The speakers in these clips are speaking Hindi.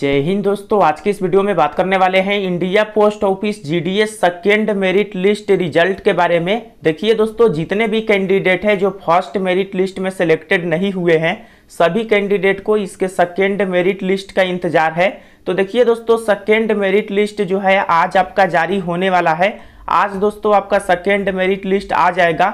जय हिंद दोस्तों आज के इस वीडियो में बात करने वाले हैं India post office GDS second merit list result के बारे में देखिए दोस्तों जितने भी कैंडिडेट हैं जो फर्स्ट मेरिट लिस्ट में सिलेक्टेड नहीं हुए हैं सभी कैंडिडेट को इसके सेकेंड मेरिट लिस्ट का इंतजार है तो देखिए दोस्तों सेकेंड मेरिट लिस्ट जो है आज आपका जारी होने वाला है आज दोस्तों आपका सेकेंड मेरिट लिस्ट आ जाएगा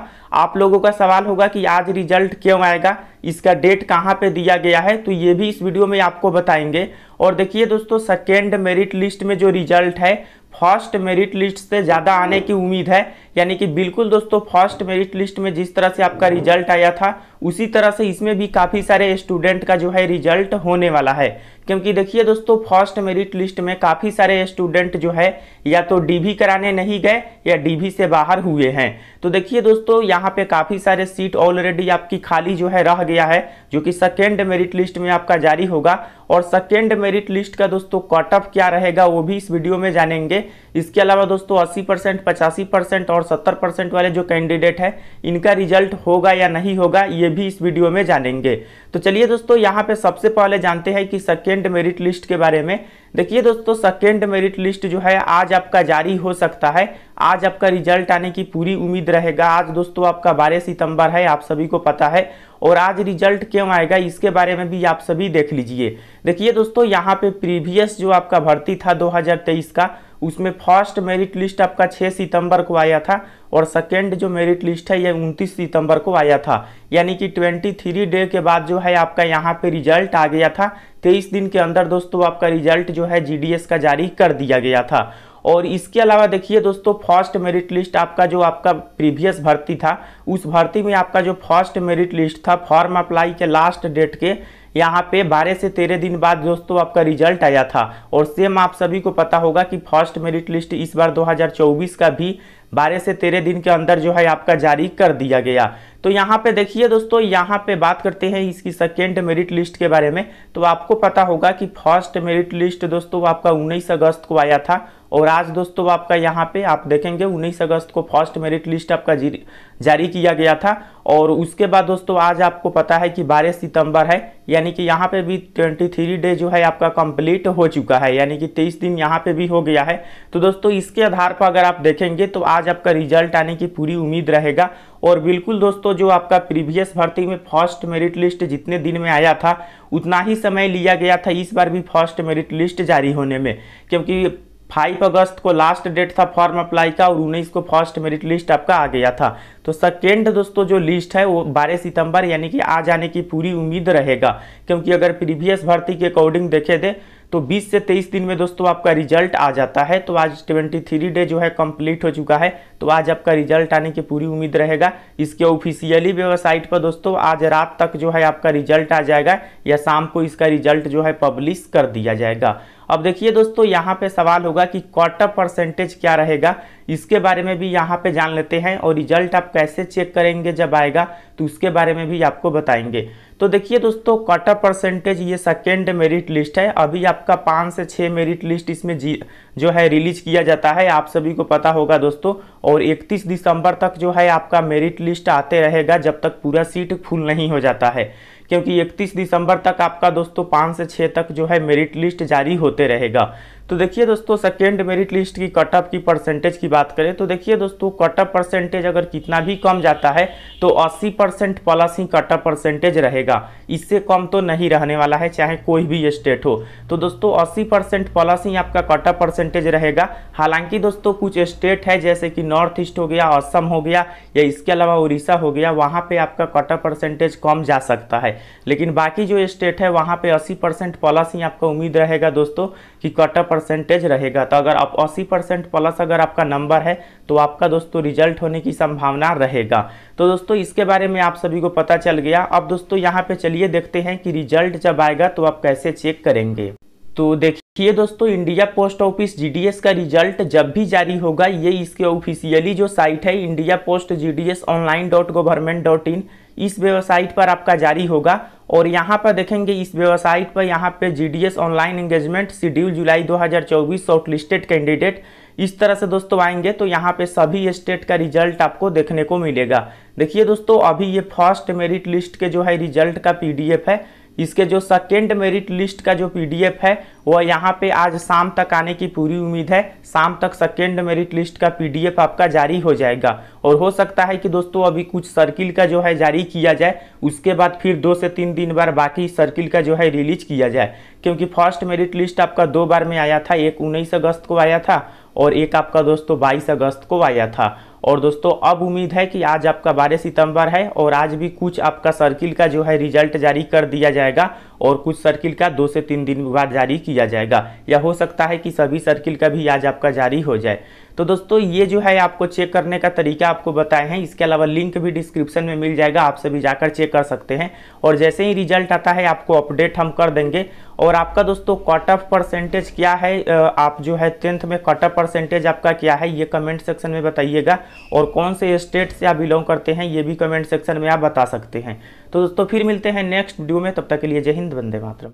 आप लोगों का सवाल होगा कि आज रिजल्ट क्यों आएगा इसका डेट कहाँ पे दिया गया है तो ये भी इस वीडियो में आपको बताएंगे और देखिए दोस्तों सेकेंड मेरिट लिस्ट में जो रिजल्ट है फर्स्ट मेरिट लिस्ट से ज़्यादा आने की उम्मीद है यानी कि बिल्कुल दोस्तों फर्स्ट मेरिट लिस्ट में जिस तरह से आपका रिजल्ट आया था उसी तरह से इसमें भी काफ़ी सारे स्टूडेंट का जो है रिजल्ट होने वाला है क्योंकि देखिए दोस्तों फर्स्ट मेरिट लिस्ट में काफ़ी सारे स्टूडेंट जो है या तो डीवी कराने नहीं गए या डीवी से बाहर हुए हैं तो देखिए दोस्तों यहाँ पे काफ़ी सारे सीट ऑलरेडी आपकी खाली जो है रह गया है जो कि सेकेंड मेरिट लिस्ट में आपका जारी होगा और सेकेंड मेरिट लिस्ट का दोस्तों कट ऑफ क्या रहेगा वो भी इस वीडियो में जानेंगे इसके अलावा दोस्तों 80 परसेंट पचासी परसेंट और 70 परसेंट वाले जो कैंडिडेट हैं इनका रिजल्ट होगा या नहीं होगा ये भी इस वीडियो में जानेंगे तो चलिए दोस्तों यहाँ पे सबसे पहले जानते हैं कि सेकेंड मेरिट लिस्ट के बारे में देखिए दोस्तों सेकेंड मेरिट लिस्ट जो है आज आपका जारी हो सकता है आज आपका रिजल्ट आने की पूरी उम्मीद रहेगा आज दोस्तों आपका बारह सितंबर है आप सभी को पता है और आज रिजल्ट क्यों आएगा इसके बारे में भी आप सभी देख लीजिए देखिए दोस्तों यहाँ पे प्रीवियस जो आपका भर्ती था 2023 का उसमें फर्स्ट मेरिट लिस्ट आपका 6 सितंबर को आया था और सेकेंड जो मेरिट लिस्ट है ये 29 सितंबर को आया था यानी कि 23 डे के बाद जो है आपका यहाँ पे रिजल्ट आ गया था तेईस दिन के अंदर दोस्तों आपका रिजल्ट जो है जीडीएस का जारी कर दिया गया था और इसके अलावा देखिए दोस्तों फर्स्ट मेरिट लिस्ट आपका जो आपका प्रीवियस भर्ती था उस भर्ती में आपका जो फर्स्ट मेरिट लिस्ट था फॉर्म अप्लाई के लास्ट डेट के यहाँ पे 12 से 13 दिन बाद दोस्तों आपका रिजल्ट आया था और सेम आप सभी को पता होगा कि फर्स्ट मेरिट लिस्ट इस बार 2024 का भी 12 से 13 दिन के अंदर जो है आपका जारी कर दिया गया तो यहाँ पे देखिए दोस्तों यहाँ पे बात करते हैं इसकी सेकेंड मेरिट लिस्ट के बारे में तो आपको पता होगा कि फर्स्ट मेरिट लिस्ट दोस्तों आपका उन्नीस अगस्त को आया था और आज दोस्तों आपका यहाँ पे आप देखेंगे 19 अगस्त को फर्स्ट मेरिट लिस्ट आपका जारी किया गया था और उसके बाद दोस्तों आज आपको पता है कि 12 सितंबर है यानी कि यहाँ पे भी 23 डे जो है आपका कंप्लीट हो चुका है यानी कि 23 दिन यहाँ पे भी हो गया है तो दोस्तों इसके आधार पर अगर आप देखेंगे तो आज आपका रिजल्ट आने की पूरी उम्मीद रहेगा और बिल्कुल दोस्तों जो आपका प्रीवियस भर्ती में फर्स्ट मेरिट लिस्ट जितने दिन में आया था उतना ही समय लिया गया था इस बार भी फर्स्ट मेरिट लिस्ट जारी होने में क्योंकि फाइव अगस्त को लास्ट डेट था फॉर्म अप्लाई का और उन्नीस को फर्स्ट मेरिट लिस्ट आपका आ गया था तो सेकेंड दोस्तों जो लिस्ट है वो 12 सितंबर यानी कि आ जाने की पूरी उम्मीद रहेगा क्योंकि अगर प्रीवियस भर्ती के अकॉर्डिंग देखे दे तो 20 से 23 दिन में दोस्तों आपका रिजल्ट आ जाता है तो आज 23 डे जो है कंप्लीट हो चुका है तो आज आपका रिजल्ट आने की पूरी उम्मीद रहेगा इसके ऑफिशियली वेबसाइट पर दोस्तों आज रात तक जो है आपका रिजल्ट आ जाएगा या शाम को इसका रिजल्ट जो है पब्लिश कर दिया जाएगा अब देखिए दोस्तों यहाँ पे सवाल होगा कि क्वार्टर परसेंटेज क्या रहेगा इसके बारे में भी यहाँ पे जान लेते हैं और रिजल्ट आप कैसे चेक करेंगे जब आएगा तो उसके बारे में भी आपको बताएंगे तो देखिए दोस्तों कटा परसेंटेज ये सेकेंड मेरिट लिस्ट है अभी आपका पाँच से छः मेरिट लिस्ट इसमें जी जो है रिलीज किया जाता है आप सभी को पता होगा दोस्तों और 31 दिसंबर तक जो है आपका मेरिट लिस्ट आते रहेगा जब तक पूरा सीट फुल नहीं हो जाता है क्योंकि 31 दिसंबर तक आपका दोस्तों पाँच से छः तक जो है मेरिट लिस्ट जारी होते रहेगा तो देखिए दोस्तों सेकेंड मेरिट लिस्ट की कटअप की परसेंटेज की बात करें तो देखिए दोस्तों कटअप परसेंटेज अगर कितना भी कम जाता है तो 80 परसेंट प्लस ही कटअप परसेंटेज रहेगा इससे कम तो नहीं रहने वाला है चाहे कोई भी स्टेट हो तो दोस्तों 80 परसेंट प्लस ही आपका कटअप परसेंटेज रहेगा हालांकि दोस्तों कुछ स्टेट है जैसे कि नॉर्थ ईस्ट हो गया असम हो गया या इसके अलावा उड़ीसा हो गया वहाँ पर आपका कटअप परसेंटेज कम जा सकता है लेकिन बाकी जो स्टेट है वहाँ पर अस्सी प्लस ही आपका उम्मीद रहेगा दोस्तों कि कटअप परसेंटेज रहेगा तो अगर आप 80 परसेंट प्लस अगर आपका नंबर है तो आपका दोस्तों रिजल्ट होने की संभावना रहेगा तो दोस्तों इसके बारे में आप सभी को पता चल गया अब दोस्तों यहाँ पे चलिए देखते हैं कि रिजल्ट जब आएगा तो आप कैसे चेक करेंगे तो देखिए देखिए दोस्तों इंडिया पोस्ट ऑफिस जीडीएस का रिजल्ट जब भी जारी होगा ये इसके ऑफिशियली जो साइट है India post G D S online dot government dot in इस वेबसाइट पर आपका जारी होगा और यहाँ पर देखेंगे इस वेबसाइट पर यहाँ पे एस ऑनलाइन एंगेजमेंट शेड्यूल जुलाई 2024 शॉर्टलिस्टेड कैंडिडेट इस तरह से दोस्तों आएंगे तो यहाँ पे सभी स्टेट का रिजल्ट आपको देखने को मिलेगा देखिए दोस्तों अभी ये फर्स्ट मेरिट लिस्ट के जो है रिजल्ट का पीडीएफ है इसके जो सेकेंड मेरिट लिस्ट का जो पीडीएफ है वह यहाँ पे आज शाम तक आने की पूरी उम्मीद है शाम तक सेकेंड मेरिट लिस्ट का पीडीएफ आपका जारी हो जाएगा और हो सकता है कि दोस्तों अभी कुछ सर्किल का जो है जारी किया जाए उसके बाद फिर दो से तीन दिन बार बाकी सर्किल का जो है रिलीज किया जाए क्योंकि फर्स्ट मेरिट लिस्ट आपका दो बार में आया था एक उन्नीस अगस्त को आया था और एक आपका दोस्तों बाईस अगस्त को आया था और दोस्तों अब उम्मीद है कि आज आपका बारह सितंबर है और आज भी कुछ आपका सर्किल का जो है रिजल्ट जारी कर दिया जाएगा और कुछ सर्किल का दो से तीन दिन बाद जारी किया जाएगा या हो सकता है कि सभी सर्किल का भी आज आपका जारी हो जाए तो दोस्तों ये जो है आपको चेक करने का तरीका आपको बताए हैं इसके अलावा लिंक भी डिस्क्रिप्शन में मिल जाएगा आप सभी जाकर चेक कर सकते हैं और जैसे ही रिजल्ट आता है आपको अपडेट हम कर देंगे और आपका दोस्तों कट ऑफ परसेंटेज क्या है आप जो है टेंथ में कट ऑफ परसेंटेज आपका क्या है ये कमेंट सेक्शन में बताइएगा और कौन से स्टेट से आप बिलोंग करते हैं ये भी कमेंट सेक्शन में आप बता सकते हैं तो दोस्तों फिर मिलते हैं नेक्स्ट वीडियो में तब तक के लिए जय हिंद वंदे मातरम